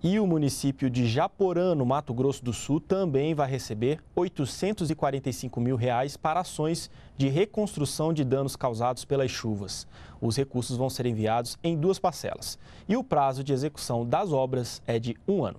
E o município de Japorã, no Mato Grosso do Sul, também vai receber R$ 845 mil reais para ações de reconstrução de danos causados pelas chuvas. Os recursos vão ser enviados em duas parcelas e o prazo de execução das obras é de um ano.